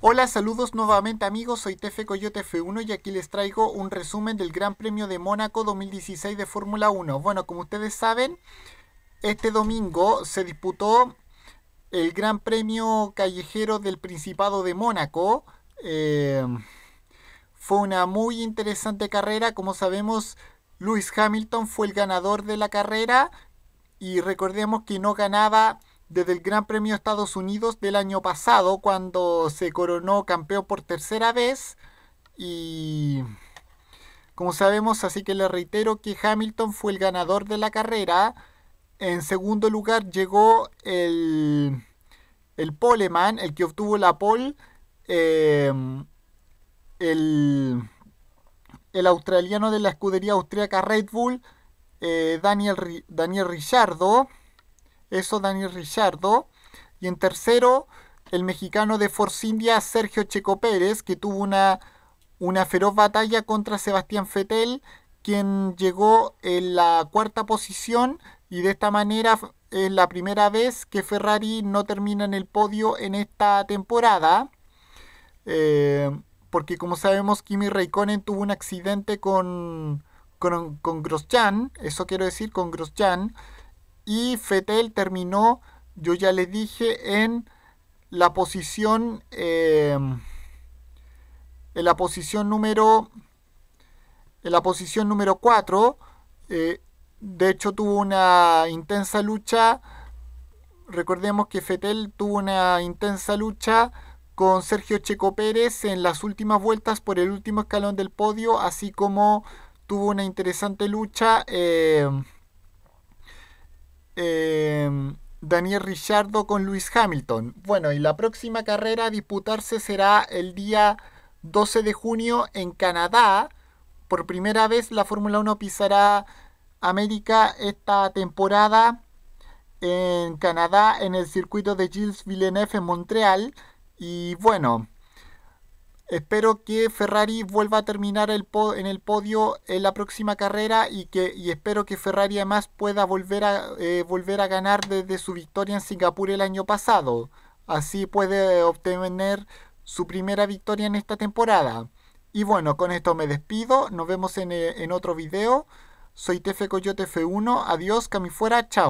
Hola, saludos nuevamente amigos, soy Tefe Coyote F1 y aquí les traigo un resumen del Gran Premio de Mónaco 2016 de Fórmula 1. Bueno, como ustedes saben, este domingo se disputó el Gran Premio Callejero del Principado de Mónaco. Em, fue una muy interesante carrera, como sabemos, Lewis Hamilton fue el ganador de la carrera y recordemos que no ganaba desde el Gran Premio Estados Unidos del año pasado, cuando se coronó campeón por tercera vez. Y como sabemos, así que le reitero que Hamilton fue el ganador de la carrera. En segundo lugar llegó el, el poleman, el que obtuvo la pole, em, el, el, australiano de la escudería austríaca Red Bull, eh, Daniel, Daniel eso Daniel Richardo. Y en tercero, el mexicano de Force India, Sergio Checo Pérez, que tuvo una, una feroz batalla contra Sebastián Fetel, quien llegó en la cuarta posición y de esta manera es la primera vez que Ferrari no termina en el podio en esta temporada. Eh, porque como sabemos, Kimi Raikkonen tuvo un accidente con, con, con Grosjean, eso quiero decir, con Grosjean y Fetel terminó, yo ya les dije, en la posición, em, en la posición número, en la posición número 4. Eh, de hecho tuvo una intensa lucha, recordemos que Fetel tuvo una intensa lucha con Sergio Checo Pérez en las últimas vueltas por el último escalón del podio, así como tuvo una interesante lucha. Eh, Em, Daniel Ricciardo con Luis Hamilton. Bueno, y la próxima carrera a disputarse será el día 12 de junio en Canadá. Por primera vez la Fórmula 1 pisará América esta temporada en Canadá en el circuito de Gilles Villeneuve en Montreal. Y bueno, Espero que Ferrari vuelva a terminar en el podio en la próxima carrera y que espero que Ferrari además pueda volver a, eh, volver a ganar desde su victoria en Singapur el año pasado. Así puede obtener su primera victoria en esta temporada. Y bueno, con esto me despido. Nos vemos en, eh, otro video. Soy Tefe Coyote F1. Adiós, cami fuera. Chao.